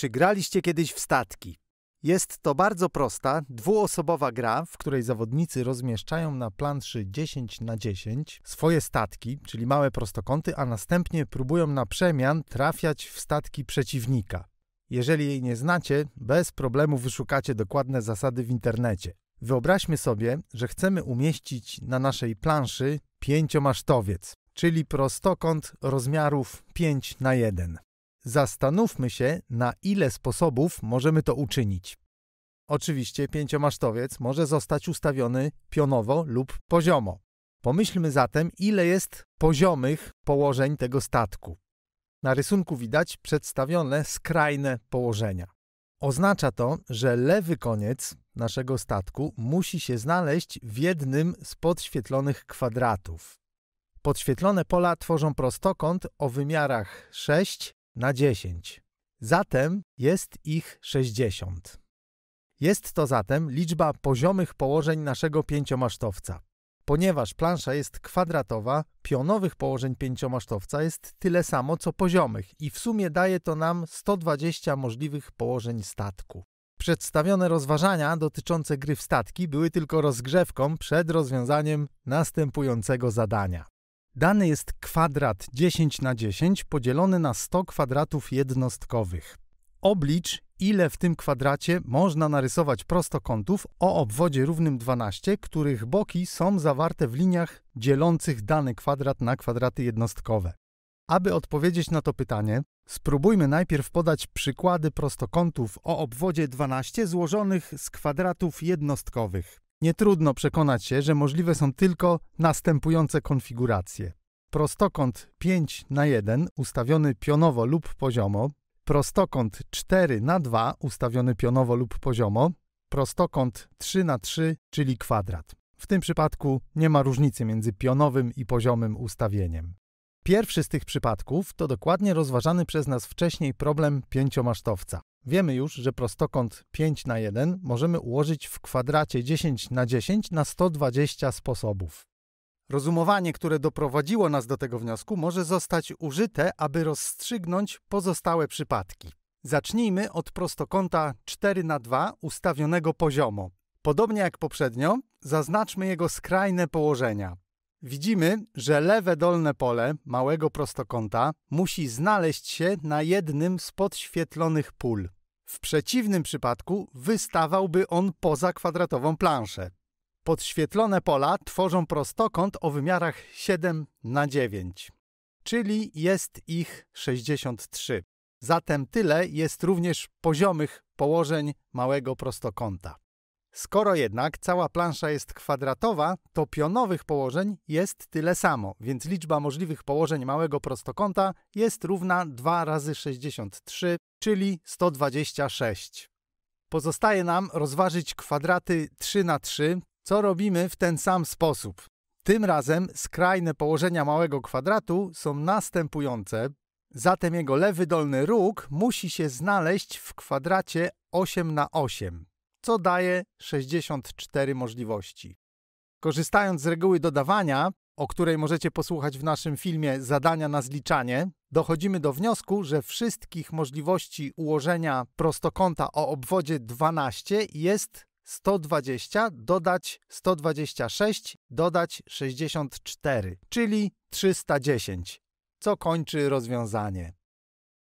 Czy graliście kiedyś w statki? Jest to bardzo prosta, dwuosobowa gra, w której zawodnicy rozmieszczają na planszy 10 na 10 swoje statki, czyli małe prostokąty, a następnie próbują na przemian trafiać w statki przeciwnika. Jeżeli jej nie znacie, bez problemu wyszukacie dokładne zasady w internecie. Wyobraźmy sobie, że chcemy umieścić na naszej planszy pięciomasztowiec, czyli prostokąt rozmiarów 5 na 1. Zastanówmy się, na ile sposobów możemy to uczynić. Oczywiście pięciomasztowiec może zostać ustawiony pionowo lub poziomo. Pomyślmy zatem, ile jest poziomych położeń tego statku. Na rysunku widać przedstawione skrajne położenia. Oznacza to, że lewy koniec naszego statku musi się znaleźć w jednym z podświetlonych kwadratów. Podświetlone pola tworzą prostokąt o wymiarach 6 na 10. Zatem jest ich 60. Jest to zatem liczba poziomych położeń naszego pięciomasztowca. Ponieważ plansza jest kwadratowa, pionowych położeń pięciomasztowca jest tyle samo co poziomych i w sumie daje to nam 120 możliwych położeń statku. Przedstawione rozważania dotyczące gry w statki były tylko rozgrzewką przed rozwiązaniem następującego zadania. Dany jest kwadrat 10 na 10 podzielony na 100 kwadratów jednostkowych. Oblicz, ile w tym kwadracie można narysować prostokątów o obwodzie równym 12, których boki są zawarte w liniach dzielących dany kwadrat na kwadraty jednostkowe. Aby odpowiedzieć na to pytanie, spróbujmy najpierw podać przykłady prostokątów o obwodzie 12 złożonych z kwadratów jednostkowych nie trudno przekonać się, że możliwe są tylko następujące konfiguracje. Prostokąt 5 na 1 ustawiony pionowo lub poziomo, prostokąt 4 na 2 ustawiony pionowo lub poziomo, prostokąt 3 na 3 czyli kwadrat. W tym przypadku nie ma różnicy między pionowym i poziomym ustawieniem. Pierwszy z tych przypadków to dokładnie rozważany przez nas wcześniej problem pięciomasztowca. Wiemy już, że prostokąt 5 na 1 możemy ułożyć w kwadracie 10 na 10 na 120 sposobów. Rozumowanie, które doprowadziło nas do tego wniosku, może zostać użyte, aby rozstrzygnąć pozostałe przypadki. Zacznijmy od prostokąta 4 na 2 ustawionego poziomo. Podobnie jak poprzednio, zaznaczmy jego skrajne położenia. Widzimy, że lewe dolne pole małego prostokąta musi znaleźć się na jednym z podświetlonych pól. W przeciwnym przypadku wystawałby on poza kwadratową planszę. Podświetlone pola tworzą prostokąt o wymiarach 7 na 9, czyli jest ich 63. Zatem tyle jest również poziomych położeń małego prostokąta. Skoro jednak cała plansza jest kwadratowa, to pionowych położeń jest tyle samo, więc liczba możliwych położeń małego prostokąta jest równa 2 razy 63, czyli 126. Pozostaje nam rozważyć kwadraty 3 na 3, co robimy w ten sam sposób. Tym razem skrajne położenia małego kwadratu są następujące. Zatem jego lewy dolny róg musi się znaleźć w kwadracie 8 na 8 co daje 64 możliwości. Korzystając z reguły dodawania, o której możecie posłuchać w naszym filmie Zadania na zliczanie, dochodzimy do wniosku, że wszystkich możliwości ułożenia prostokąta o obwodzie 12 jest 120, dodać 126, dodać 64, czyli 310, co kończy rozwiązanie.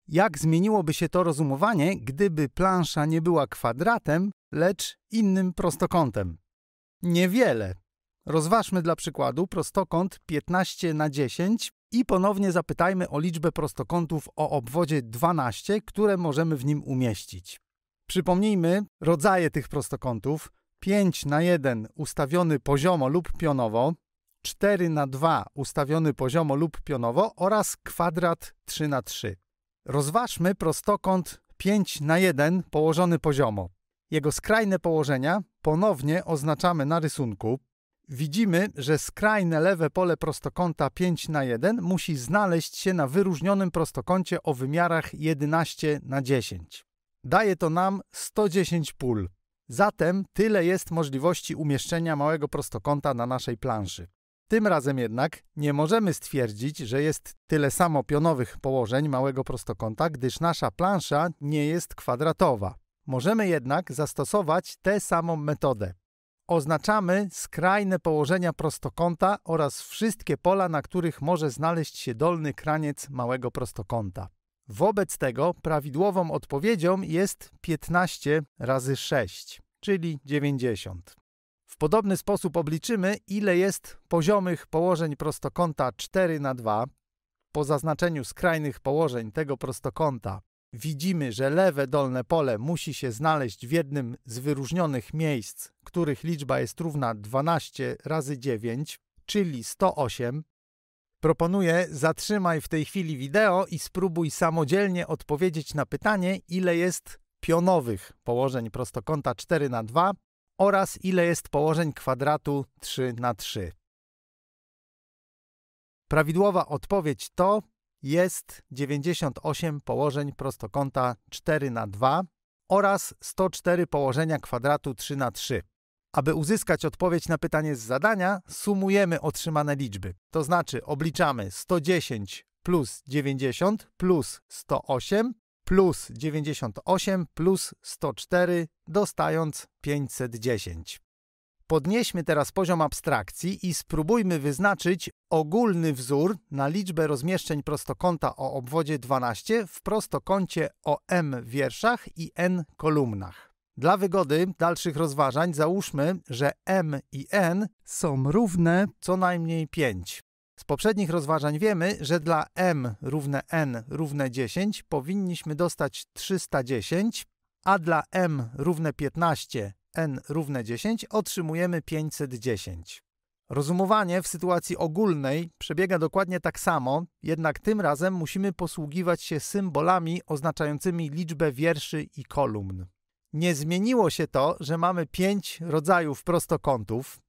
Jak zmieniłoby się to rozumowanie, gdyby plansza nie była kwadratem, lecz innym prostokątem. Niewiele. Rozważmy dla przykładu prostokąt 15 na 10 i ponownie zapytajmy o liczbę prostokątów o obwodzie 12, które możemy w nim umieścić. Przypomnijmy rodzaje tych prostokątów. 5 na 1 ustawiony poziomo lub pionowo, 4 na 2 ustawiony poziomo lub pionowo oraz kwadrat 3 na 3. Rozważmy prostokąt 5 na 1 położony poziomo. Jego skrajne położenia ponownie oznaczamy na rysunku. Widzimy, że skrajne lewe pole prostokąta 5 na 1 musi znaleźć się na wyróżnionym prostokącie o wymiarach 11 na 10. Daje to nam 110 pól. Zatem tyle jest możliwości umieszczenia małego prostokąta na naszej planszy. Tym razem jednak nie możemy stwierdzić, że jest tyle samo pionowych położeń małego prostokąta, gdyż nasza plansza nie jest kwadratowa. Możemy jednak zastosować tę samą metodę. Oznaczamy skrajne położenia prostokąta oraz wszystkie pola, na których może znaleźć się dolny kraniec małego prostokąta. Wobec tego prawidłową odpowiedzią jest 15 razy 6, czyli 90. W podobny sposób obliczymy, ile jest poziomych położeń prostokąta 4 na 2 po zaznaczeniu skrajnych położeń tego prostokąta widzimy, że lewe dolne pole musi się znaleźć w jednym z wyróżnionych miejsc, których liczba jest równa 12 razy 9, czyli 108, proponuję zatrzymaj w tej chwili wideo i spróbuj samodzielnie odpowiedzieć na pytanie, ile jest pionowych położeń prostokąta 4 na 2 oraz ile jest położeń kwadratu 3 na 3. Prawidłowa odpowiedź to jest 98 położeń prostokąta 4 na 2 oraz 104 położenia kwadratu 3 na 3. Aby uzyskać odpowiedź na pytanie z zadania, sumujemy otrzymane liczby. To znaczy obliczamy 110 plus 90 plus 108 plus 98 plus 104, dostając 510. Podnieśmy teraz poziom abstrakcji i spróbujmy wyznaczyć ogólny wzór na liczbę rozmieszczeń prostokąta o obwodzie 12 w prostokącie o m wierszach i n kolumnach. Dla wygody dalszych rozważań załóżmy, że m i n są równe co najmniej 5. Z poprzednich rozważań wiemy, że dla m równe n równe 10 powinniśmy dostać 310, a dla m równe 15 n równe 10 otrzymujemy 510. Rozumowanie w sytuacji ogólnej przebiega dokładnie tak samo, jednak tym razem musimy posługiwać się symbolami oznaczającymi liczbę wierszy i kolumn. Nie zmieniło się to, że mamy 5 rodzajów prostokątów.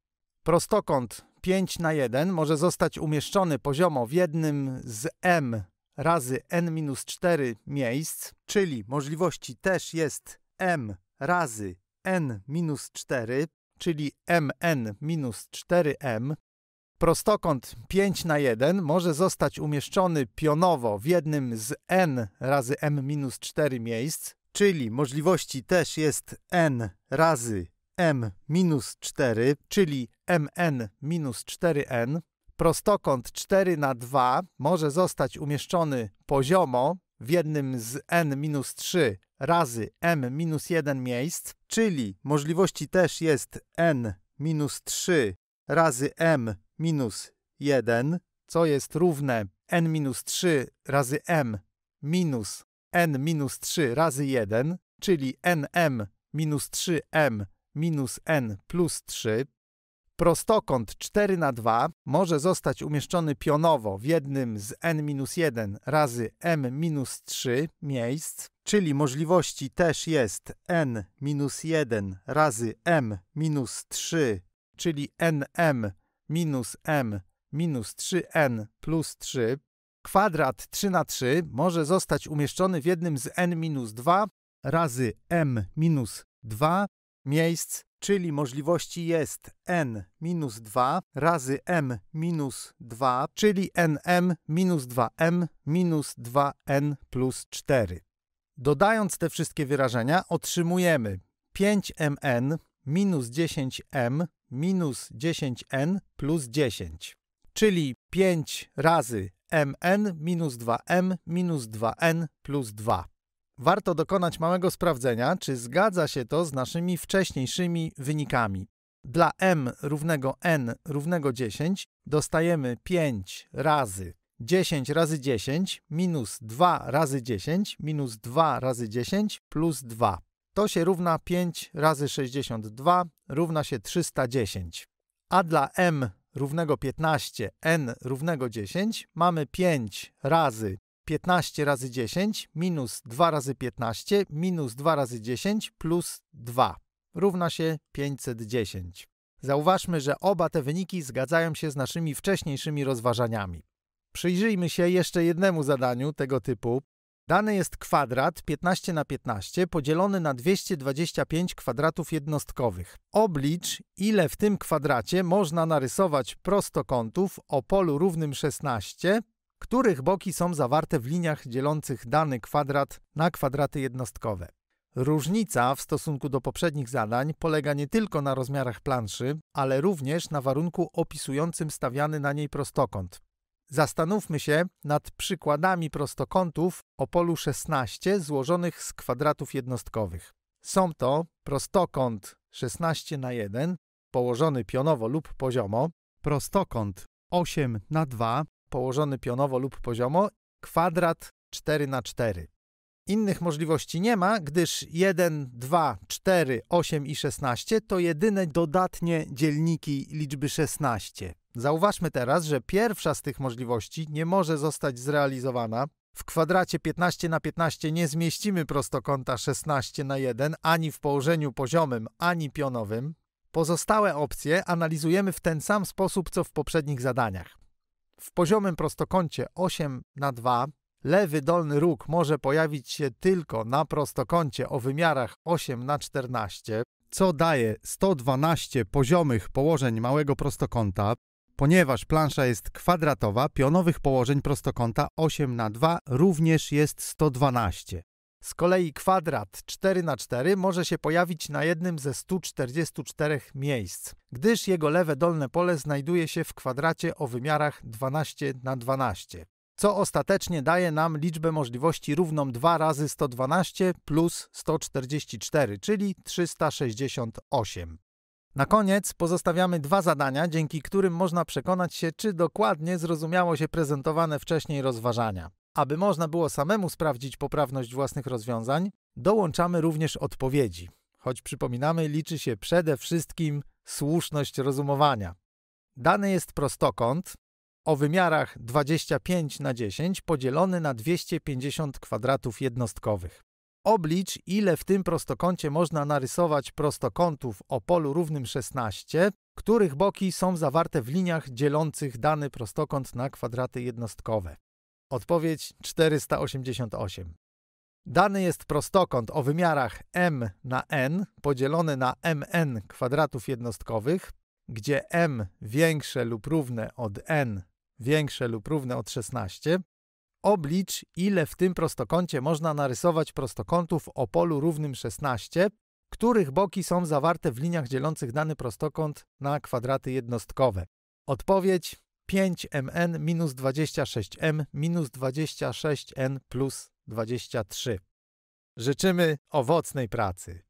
Prostokąt 5 na 1 może zostać umieszczony poziomo w jednym z m razy n-4 miejsc, czyli możliwości też jest m razy n-4, czyli mn-4m, prostokąt 5 na 1 może zostać umieszczony pionowo w jednym z n razy m-4 miejsc, czyli możliwości też jest n razy m-4, czyli mn-4n. Prostokąt 4 na 2 może zostać umieszczony poziomo w jednym z n-3 razy m-1 miejsc, czyli możliwości też jest n-3 razy m-1, co jest równe n-3 razy m minus n-3 razy 1, czyli nm minus 3m minus n plus 3, Prostokąt 4 na 2 może zostać umieszczony pionowo w jednym z n-1 razy m-3 miejsc, czyli możliwości też jest n-1 razy m-3, czyli nm minus m minus 3n plus 3. Kwadrat 3 na 3 może zostać umieszczony w jednym z n-2 razy m minus 2 miejsc, czyli możliwości jest n minus 2 razy m minus 2, czyli nm minus 2m minus 2n plus 4. Dodając te wszystkie wyrażenia otrzymujemy 5mn minus 10m minus 10n plus 10, czyli 5 razy mn minus 2m minus 2n plus 2 warto dokonać małego sprawdzenia, czy zgadza się to z naszymi wcześniejszymi wynikami. Dla m równego n równego 10 dostajemy 5 razy 10 razy 10 minus 2 razy 10 minus 2 razy 10 plus 2. To się równa 5 razy 62 równa się 310. A dla m równego 15, n równego 10 mamy 5 razy 15 razy 10 minus 2 razy 15 minus 2 razy 10 plus 2 równa się 510. Zauważmy, że oba te wyniki zgadzają się z naszymi wcześniejszymi rozważaniami. Przyjrzyjmy się jeszcze jednemu zadaniu tego typu. Dany jest kwadrat 15 na 15 podzielony na 225 kwadratów jednostkowych. Oblicz, ile w tym kwadracie można narysować prostokątów o polu równym 16 których boki są zawarte w liniach dzielących dany kwadrat na kwadraty jednostkowe. Różnica w stosunku do poprzednich zadań polega nie tylko na rozmiarach planszy, ale również na warunku opisującym stawiany na niej prostokąt. Zastanówmy się nad przykładami prostokątów o polu 16 złożonych z kwadratów jednostkowych. Są to prostokąt 16 na 1 położony pionowo lub poziomo, prostokąt 8 na 2 położony pionowo lub poziomo, kwadrat 4 na 4. Innych możliwości nie ma, gdyż 1, 2, 4, 8 i 16 to jedyne dodatnie dzielniki liczby 16. Zauważmy teraz, że pierwsza z tych możliwości nie może zostać zrealizowana. W kwadracie 15 na 15 nie zmieścimy prostokąta 16 na 1 ani w położeniu poziomym, ani pionowym. Pozostałe opcje analizujemy w ten sam sposób co w poprzednich zadaniach w poziomym prostokącie 8 na 2 lewy dolny róg może pojawić się tylko na prostokącie o wymiarach 8 na 14, co daje 112 poziomych położeń małego prostokąta. Ponieważ plansza jest kwadratowa, pionowych położeń prostokąta 8 na 2 również jest 112. Z kolei kwadrat 4x4 może się pojawić na jednym ze 144 miejsc, gdyż jego lewe dolne pole znajduje się w kwadracie o wymiarach 12x12, co ostatecznie daje nam liczbę możliwości równą 2 razy 112 plus 144, czyli 368. Na koniec pozostawiamy dwa zadania, dzięki którym można przekonać się, czy dokładnie zrozumiało się prezentowane wcześniej rozważania. Aby można było samemu sprawdzić poprawność własnych rozwiązań, dołączamy również odpowiedzi, choć przypominamy, liczy się przede wszystkim słuszność rozumowania. Dany jest prostokąt o wymiarach 25 na 10 podzielony na 250 kwadratów jednostkowych. Oblicz, ile w tym prostokącie można narysować prostokątów o polu równym 16, których boki są zawarte w liniach dzielących dany prostokąt na kwadraty jednostkowe. Odpowiedź 488. Dany jest prostokąt o wymiarach m na n podzielony na mn kwadratów jednostkowych, gdzie m większe lub równe od n większe lub równe od 16. Oblicz, ile w tym prostokącie można narysować prostokątów o polu równym 16, których boki są zawarte w liniach dzielących dany prostokąt na kwadraty jednostkowe. Odpowiedź 5mn minus 26m minus 26n plus 23. Życzymy owocnej pracy.